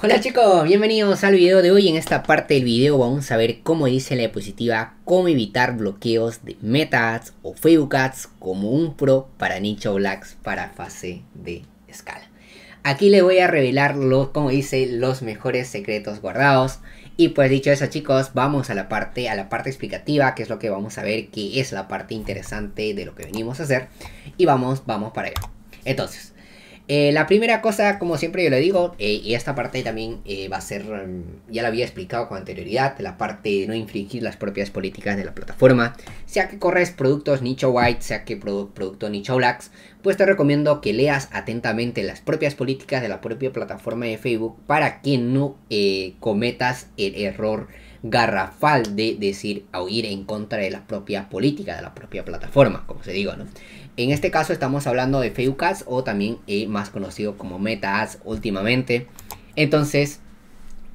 Hola chicos, bienvenidos al video de hoy. En esta parte del video vamos a ver cómo dice la diapositiva cómo evitar bloqueos de Meta Ads o Facebook Ads como un pro para nicho blacks para fase de escala. Aquí les voy a revelar, los, como dice, los mejores secretos guardados. Y pues dicho eso chicos, vamos a la parte, a la parte explicativa, que es lo que vamos a ver, que es la parte interesante de lo que venimos a hacer. Y vamos, vamos para ello. Entonces, eh, la primera cosa, como siempre yo le digo, eh, y esta parte también eh, va a ser, mm, ya la había explicado con anterioridad, la parte de no infringir las propias políticas de la plataforma, sea que corres productos nicho white, sea que producto nicho blacks, pues te recomiendo que leas atentamente las propias políticas de la propia plataforma de Facebook para que no cometas el error garrafal de decir o ir en contra de la propia política de la propia plataforma, como se digo, ¿no? En este caso estamos hablando de Facebook o también eh, más conocido como Meta últimamente. Entonces,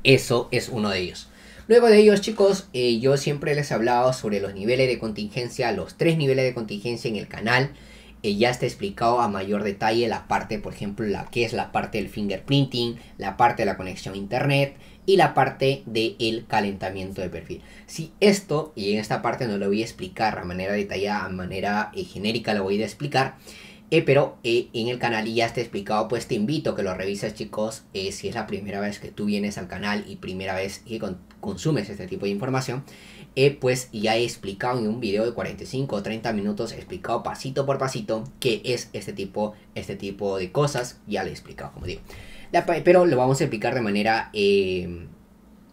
eso es uno de ellos. Luego de ellos, chicos, eh, yo siempre les he hablado sobre los niveles de contingencia, los tres niveles de contingencia en el canal. Eh, ya está explicado a mayor detalle la parte, por ejemplo, la que es la parte del fingerprinting, la parte de la conexión a internet, y la parte del calentamiento de perfil. Si esto, y en esta parte no lo voy a explicar a manera detallada, a manera eh, genérica lo voy a explicar, eh, pero eh, en el canal ya está explicado, pues te invito a que lo revises chicos, si es la primera vez que tú vienes al canal y primera vez que consumes este tipo de información, pues ya he explicado en un video de 45 o 30 minutos, he explicado pasito por pasito qué es este tipo, este tipo de cosas, ya le he explicado como digo pero lo vamos a explicar de manera eh,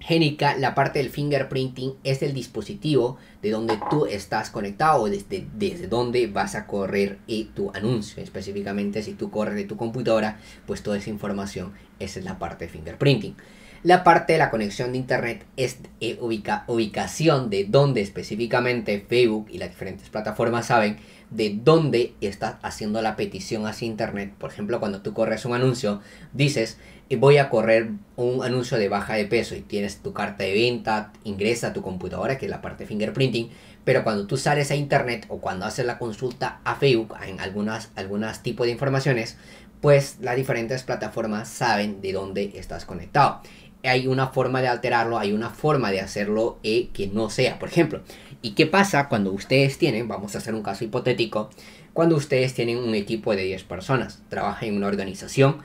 génica. La parte del fingerprinting es el dispositivo de donde tú estás conectado, desde, desde donde vas a correr eh, tu anuncio. Específicamente, si tú corres de tu computadora, pues toda esa información, es la parte de fingerprinting. La parte de la conexión de Internet es eh, ubicación de dónde específicamente Facebook y las diferentes plataformas saben de dónde estás haciendo la petición hacia Internet. Por ejemplo, cuando tú corres un anuncio, dices, eh, voy a correr un anuncio de baja de peso y tienes tu carta de venta, ingresa a tu computadora, que es la parte de fingerprinting, pero cuando tú sales a Internet o cuando haces la consulta a Facebook en algunas, algunas tipos de informaciones, pues las diferentes plataformas saben de dónde estás conectado hay una forma de alterarlo, hay una forma de hacerlo eh, que no sea, por ejemplo. ¿Y qué pasa cuando ustedes tienen, vamos a hacer un caso hipotético, cuando ustedes tienen un equipo de 10 personas, trabajan en una organización,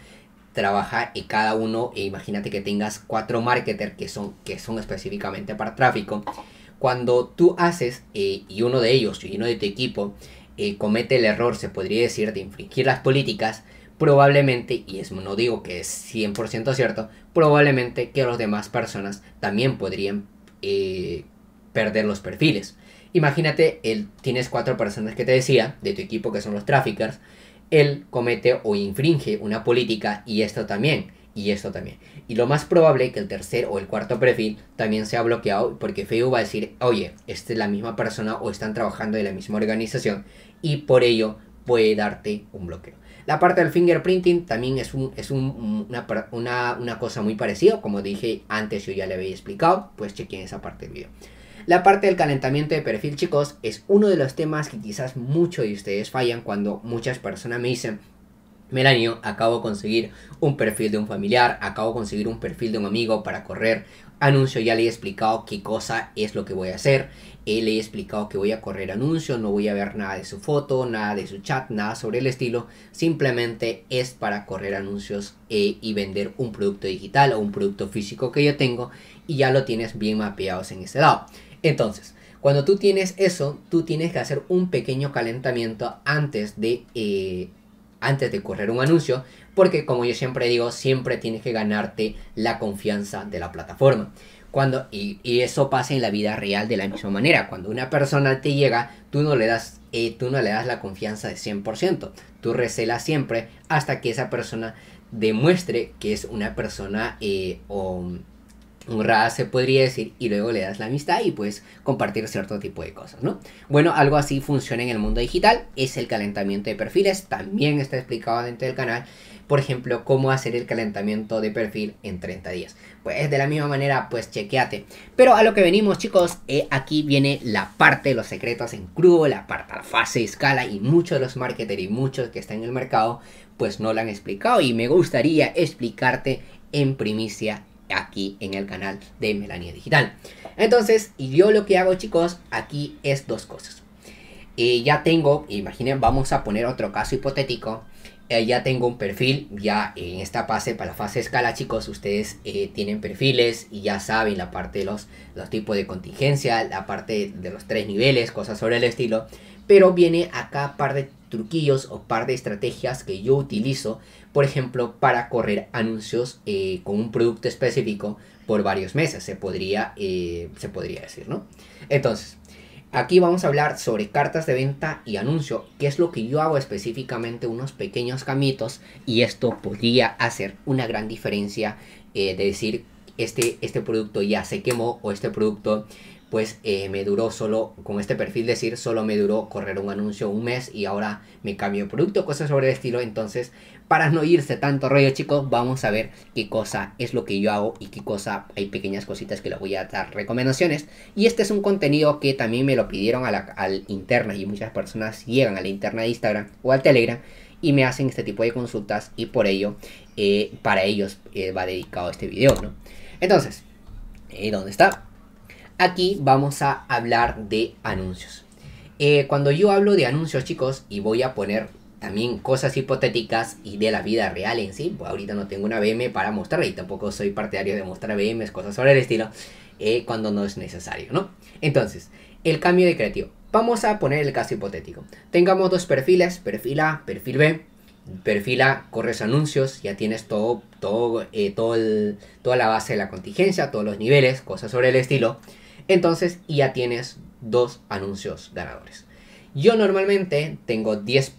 trabaja y cada uno, e imagínate que tengas cuatro marketers que son, que son específicamente para tráfico. Cuando tú haces eh, y uno de ellos y uno de tu equipo eh, comete el error, se podría decir, de infringir las políticas, probablemente, y no digo que es 100% cierto, probablemente que las demás personas también podrían eh, perder los perfiles. Imagínate, él, tienes cuatro personas que te decía, de tu equipo que son los traffickers, él comete o infringe una política y esto también, y esto también. Y lo más probable que el tercer o el cuarto perfil también sea bloqueado porque Facebook va a decir, oye, esta es la misma persona o están trabajando de la misma organización y por ello puede darte un bloqueo. La parte del fingerprinting también es, es una, una, cosa muy parecida, como dije antes yo ya le había explicado, pues chequen esa parte del video. La parte del calentamiento de perfil, chicos, es uno de los temas que quizás muchos de ustedes fallan cuando muchas personas me dicen, Melanio, acabo de conseguir un perfil de un familiar, acabo de conseguir un perfil de un amigo para correr. Anuncio, ya le he explicado qué cosa es lo que voy a hacer. Eh, le he explicado que voy a correr anuncios, no voy a ver nada de su foto, nada de su chat, nada sobre el estilo. Simplemente es para correr anuncios eh, y vender un producto digital o un producto físico que yo tengo y ya lo tienes bien mapeados en ese lado. Entonces, cuando tú tienes eso, tú tienes que hacer un pequeño calentamiento antes de... Eh, antes de correr un anuncio, porque como yo siempre digo, siempre tienes que ganarte la confianza de la plataforma. Cuando, y, eso pasa en la vida real de la misma manera. Cuando una persona te llega, tú no le das, eh, tú no le das la confianza de 100%. Tú recelas siempre hasta que esa persona demuestre que es una persona eh, o honrada se podría decir, y luego le das la amistad y puedes compartir cierto tipo de cosas, ¿no? Bueno, algo así funciona en el mundo digital, es el calentamiento de perfiles, también está explicado dentro del canal, por ejemplo, cómo hacer el calentamiento de perfil en 30 días. Pues de la misma manera, pues chequeate. Pero a lo que venimos, chicos, eh, aquí viene la parte de los secretos en crudo, la parte la fase y escala, y muchos de los marketers y muchos que están en el mercado, pues no lo han explicado, y me gustaría explicarte en primicia aquí en el canal de Melania Digital. Entonces, y yo lo que hago chicos, aquí es dos cosas. Eh, ya tengo, imaginen, vamos a poner otro caso hipotético. Eh, ya tengo un perfil, ya en esta fase, para la fase escala, chicos, ustedes eh, tienen perfiles y ya saben la parte de los, los tipos de contingencia, la parte de los tres niveles, cosas sobre el estilo. Pero viene acá par de truquillos o par de estrategias que yo utilizo por ejemplo, para correr anuncios eh, con un producto específico por varios meses, se podría, eh, se podría decir, ¿no? Entonces, aquí vamos a hablar sobre cartas de venta y anuncio, que es lo que yo hago específicamente, unos pequeños camitos, y esto podría hacer una gran diferencia eh, de decir, este, este producto ya se quemó o este producto pues eh, me duró solo, con este perfil decir, solo me duró correr un anuncio un mes y ahora me cambio de producto, cosas sobre el estilo. Entonces, para no irse tanto rollo, chicos, vamos a ver qué cosa es lo que yo hago y qué cosa, hay pequeñas cositas que les voy a dar recomendaciones. Y este es un contenido que también me lo pidieron a la, al interna y muchas personas llegan a la interna de Instagram o al Telegram y me hacen este tipo de consultas y por ello, eh, para ellos eh, va dedicado este video, ¿no? Entonces, ¿dónde está? Aquí vamos a hablar de anuncios. Eh, cuando yo hablo de anuncios, chicos, y voy a poner también cosas hipotéticas y de la vida real en sí, pues ahorita no tengo una BM para mostrar y tampoco soy partidario de mostrar BMs, cosas sobre el estilo, eh, cuando no es necesario, ¿no? Entonces, el cambio de creativo. Vamos a poner el caso hipotético. Tengamos dos perfiles, perfil A, perfil B, perfil A corres anuncios, ya tienes todo, todo, eh, toda la base de la contingencia, todos los niveles, cosas sobre el estilo. Entonces ya tienes dos anuncios ganadores. Yo normalmente tengo 10,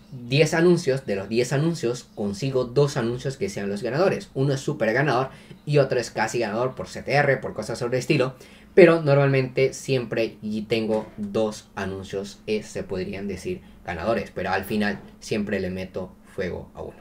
anuncios, de los 10 anuncios consigo dos anuncios que sean los ganadores. Uno es súper ganador y otro es casi ganador por CTR, por cosas sobre estilo. Pero normalmente siempre tengo dos anuncios se podrían decir ganadores, pero al final siempre le meto fuego a uno.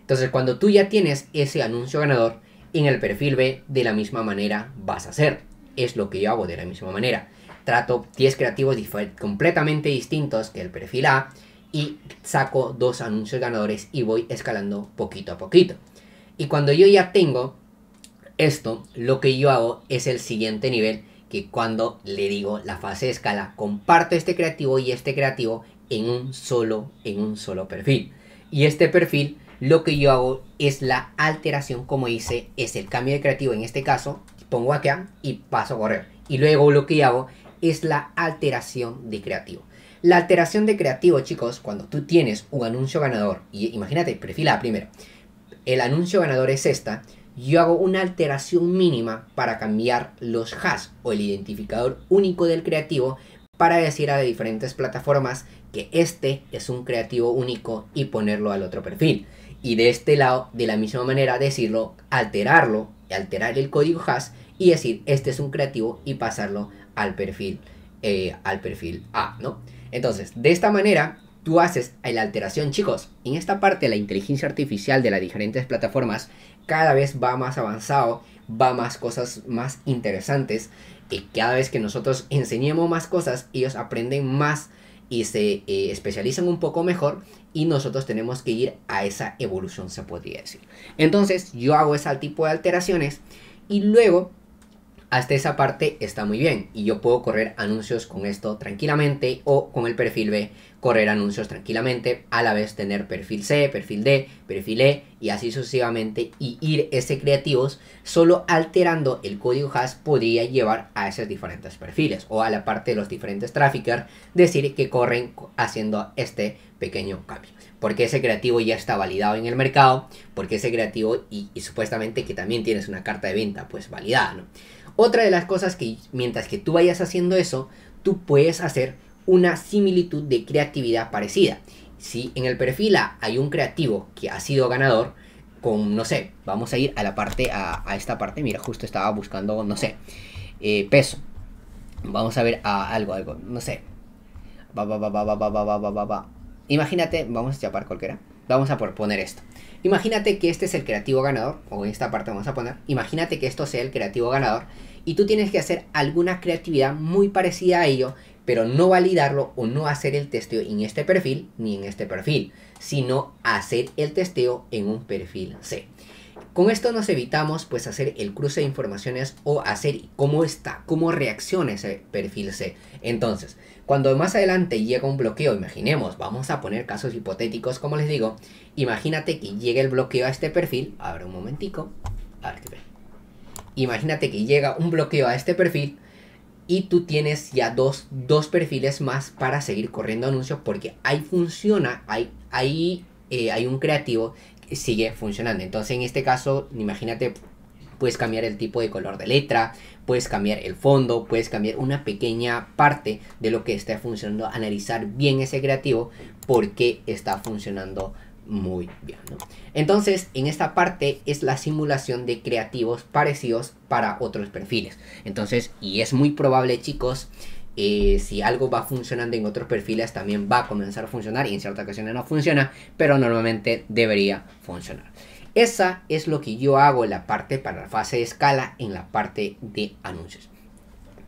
Entonces cuando tú ya tienes ese anuncio ganador, en el perfil B de la misma manera vas a hacer es lo que yo hago de la misma manera. Trato 10 creativos completamente distintos que el perfil A y saco dos anuncios ganadores y voy escalando poquito a poquito. Y cuando yo ya tengo esto, lo que yo hago es el siguiente nivel, que cuando le digo la fase de escala, comparto este creativo y este creativo en un solo, en un solo perfil. Y este perfil, lo que yo hago es la alteración, como hice, es el cambio de creativo en este caso pongo acá y paso a correr. Y luego lo que hago es la alteración de creativo. La alteración de creativo, chicos, cuando tú tienes un anuncio ganador, y imagínate, perfila primero, el anuncio ganador es esta, yo hago una alteración mínima para cambiar los hash o el identificador único del creativo para decir a las diferentes plataformas que este es un creativo único y ponerlo al otro perfil. Y de este lado, de la misma manera, decirlo, alterarlo alterar el código hash y decir este es un creativo y pasarlo al perfil, eh, al perfil A, ¿no? Entonces, de esta manera, tú haces la alteración, chicos. En esta parte, la inteligencia artificial de las diferentes plataformas cada vez va más avanzado, va más cosas más interesantes. Y cada vez que nosotros enseñemos más cosas, ellos aprenden más y se eh, especializan un poco mejor y nosotros tenemos que ir a esa evolución, se podría decir. Entonces yo hago ese tipo de alteraciones y luego hasta esa parte está muy bien y yo puedo correr anuncios con esto tranquilamente o con el perfil B correr anuncios tranquilamente, a la vez tener perfil C, perfil D, perfil E y así sucesivamente y ir ese creativos solo alterando el código hash podría llevar a esos diferentes perfiles o a la parte de los diferentes traffickers decir que corren haciendo este pequeño cambio porque ese creativo ya está validado en el mercado, porque ese creativo y, y, supuestamente que también tienes una carta de venta pues validada, ¿no? Otra de las cosas que mientras que tú vayas haciendo eso, tú puedes hacer una similitud de creatividad parecida. Si en el perfil A hay un creativo que ha sido ganador, con, no sé, vamos a ir a la parte, a, esta parte, mira, justo estaba buscando, no sé, peso. Vamos a ver a algo, algo, no sé. Imagínate, vamos a chapar cualquiera vamos a proponer esto. Imagínate que este es el creativo ganador, o en esta parte vamos a poner, imagínate que esto sea el creativo ganador, y tú tienes que hacer alguna creatividad muy parecida a ello, pero no validarlo o no hacer el testeo en este perfil ni en este perfil, sino hacer el testeo en un perfil C. Con esto nos evitamos pues hacer el cruce de informaciones o hacer cómo está, cómo reacciona ese perfil C. Entonces, cuando más adelante llega un bloqueo, imaginemos, vamos a poner casos hipotéticos como les digo, imagínate que llegue el bloqueo a este perfil, abre un momentico, Imagínate que llega un bloqueo a este perfil y tú tienes ya dos, perfiles más para seguir corriendo anuncios porque ahí funciona, ahí, ahí eh, hay un creativo sigue funcionando. Entonces en este caso, imagínate, puedes cambiar el tipo de color de letra, puedes cambiar el fondo, puedes cambiar una pequeña parte de lo que está funcionando, analizar bien ese creativo porque está funcionando muy bien. Entonces, en esta parte es la simulación de creativos parecidos para otros perfiles. Entonces, y es muy probable, chicos, eh, si algo va funcionando en otros perfiles también va a comenzar a funcionar y en ciertas ocasiones no funciona, pero normalmente debería funcionar. Esa es lo que yo hago en la parte para la fase de escala, en la parte de anuncios.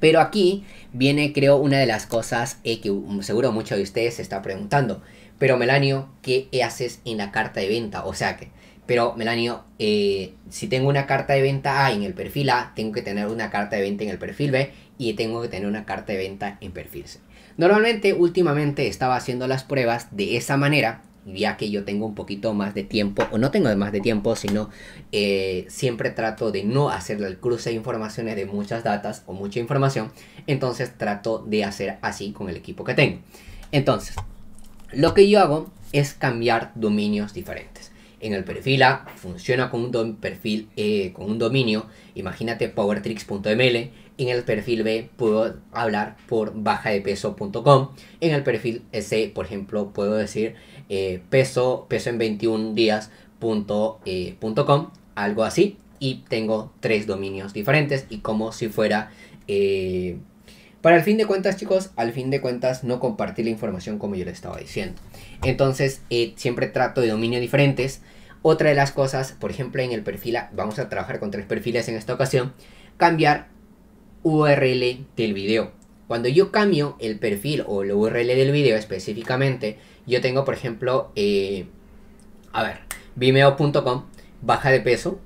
Pero aquí viene creo una de las cosas eh, que seguro muchos de ustedes se está preguntando. Pero Melanio, ¿qué haces en la carta de venta? O sea que, pero Melanio, eh, si tengo una carta de venta A en el perfil A, tengo que tener una carta de venta en el perfil B y tengo que tener una carta de venta en perfilse. Normalmente últimamente estaba haciendo las pruebas de esa manera, ya que yo tengo un poquito más de tiempo, o no tengo más de tiempo, sino eh, siempre trato de no hacer el cruce de informaciones de muchas datas o mucha información, entonces trato de hacer así con el equipo que tengo. Entonces, lo que yo hago es cambiar dominios diferentes. En el perfil A funciona con un, perfil, e, con un dominio, imagínate powertricks.ml. En el perfil B puedo hablar por bajadepeso.com. En el perfil C, por ejemplo, puedo decir eh, peso, peso en 21 días.com, eh, algo así. Y tengo tres dominios diferentes y como si fuera... Eh, para el fin de cuentas, chicos, al fin de cuentas no compartir la información como yo le estaba diciendo. Entonces, eh, siempre trato de dominio diferentes. Otra de las cosas, por ejemplo, en el perfil, A, vamos a trabajar con tres perfiles en esta ocasión, cambiar URL del video. Cuando yo cambio el perfil o la URL del video específicamente, yo tengo, por ejemplo, eh, a ver, vimeo.com baja de peso,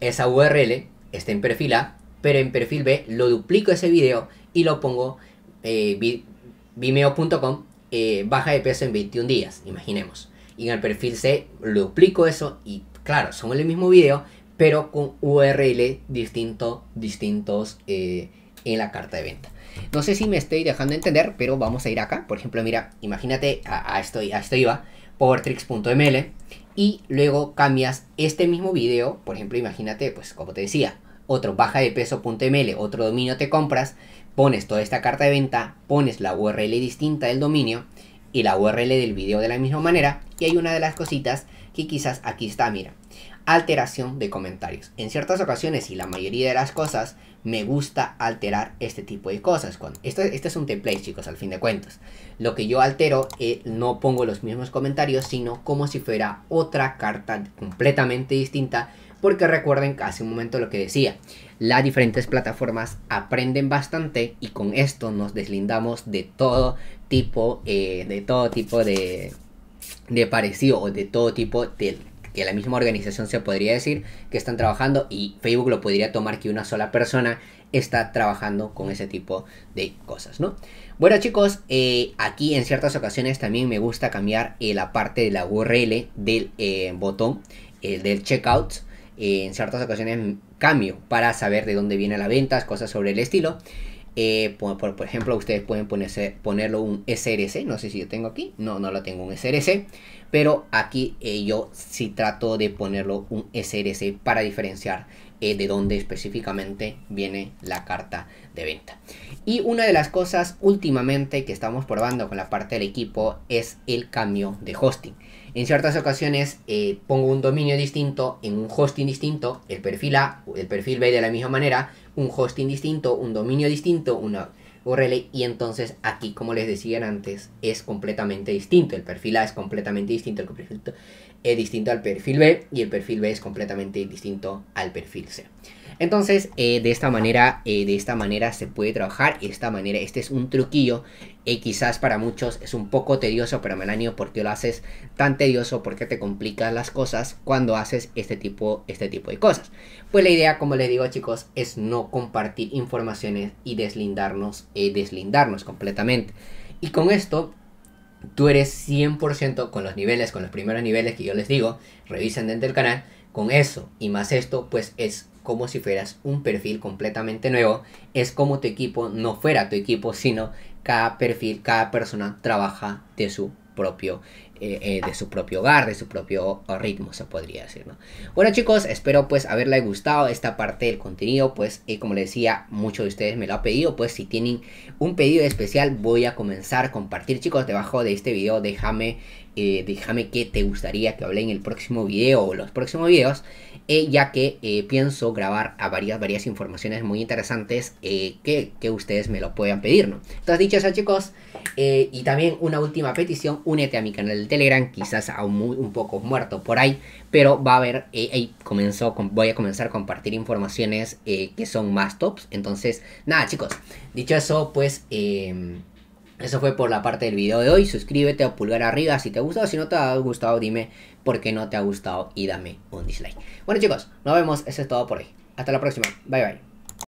esa URL está en perfil A, pero en perfil B lo duplico ese video y lo pongo eh, vimeo.com eh, baja de peso en 21 días, imaginemos. Y en el perfil C lo duplico eso y claro, son el mismo video, pero con URL distinto, distintos eh, en la carta de venta. No sé si me estoy dejando entender, pero vamos a ir acá. Por ejemplo, mira, imagínate, a, esto, a esto, iba, powertricks.ml y luego cambias este mismo video, por ejemplo, imagínate, pues como te decía, otro baja de peso.ml, otro dominio te compras, pones toda esta carta de venta, pones la URL distinta del dominio y la URL del video de la misma manera. Y hay una de las cositas que quizás aquí está, mira, alteración de comentarios. En ciertas ocasiones y la mayoría de las cosas, me gusta alterar este tipo de cosas. esto, este es un template, chicos, al fin de cuentas. Lo que yo altero, es eh, no pongo los mismos comentarios, sino como si fuera otra carta completamente distinta porque recuerden que hace un momento lo que decía, las diferentes plataformas aprenden bastante y con esto nos deslindamos de todo tipo, eh, de todo tipo de, parecido o de todo tipo de que la misma organización se podría decir que están trabajando y Facebook lo podría tomar que una sola persona está trabajando con ese tipo de cosas, ¿no? Bueno chicos, eh, aquí en ciertas ocasiones también me gusta cambiar eh, la parte de la URL del botón El del checkout, eh, en ciertas ocasiones cambio para saber de dónde viene la venta, cosas sobre el estilo. Eh, por, ejemplo, ustedes pueden ponerse, ponerlo un SRC, no sé si yo tengo aquí, no, no lo tengo un SRC, pero aquí eh, yo sí trato de ponerlo un SRC para diferenciar eh, de dónde específicamente viene la carta de venta. Y una de las cosas últimamente que estamos probando con la parte del equipo es el cambio de hosting. En ciertas ocasiones eh, pongo un dominio distinto en un hosting distinto, el perfil A, el perfil B de la misma manera, un hosting distinto, un dominio distinto, una y entonces aquí como les decían antes es completamente distinto el perfil A es completamente distinto al perfil es distinto al perfil B y el perfil B es completamente distinto al perfil C. Entonces, eh, de, esta manera, eh, de esta manera se puede trabajar. Y de esta manera, este es un truquillo. Y eh, quizás para muchos es un poco tedioso, pero Melanio, ¿por qué lo haces tan tedioso? Porque te complicas las cosas cuando haces este tipo, este tipo de cosas? Pues la idea, como les digo chicos, es no compartir informaciones y deslindarnos, deslindarnos completamente. Y con esto tú eres 100% con los niveles, con los primeros niveles que yo les digo, revisen dentro del canal, con eso y más esto, pues es como si fueras un perfil completamente nuevo, es como tu equipo no fuera tu equipo, sino cada perfil, cada persona trabaja de su propio, eh, eh, de su propio hogar, de su propio ritmo, se podría decir, Bueno chicos, espero pues Haberle gustado esta parte del contenido, pues eh, como les decía, muchos de ustedes me lo han pedido, pues si tienen un pedido especial voy a comenzar a compartir, chicos, debajo de este video déjame eh, déjame que te gustaría que hable en el próximo video o los próximos videos, eh, ya que eh, pienso grabar a varias, varias informaciones muy interesantes que, ustedes me lo puedan pedir, ¿no? Entonces, dicho eso, chicos, y también una última petición, únete a mi canal de Telegram, quizás aún muy, un poco muerto por ahí, pero va a haber, ahí comenzó, voy a comenzar a compartir informaciones que son más tops, entonces, nada, chicos, dicho eso, pues... Em, eso fue por la parte del video de hoy. Suscríbete o pulgar arriba si te ha gustado. Si no te ha gustado, dime por qué no te ha gustado y dame un dislike. Bueno chicos, nos vemos. Eso es todo por hoy. Hasta la próxima. Bye bye.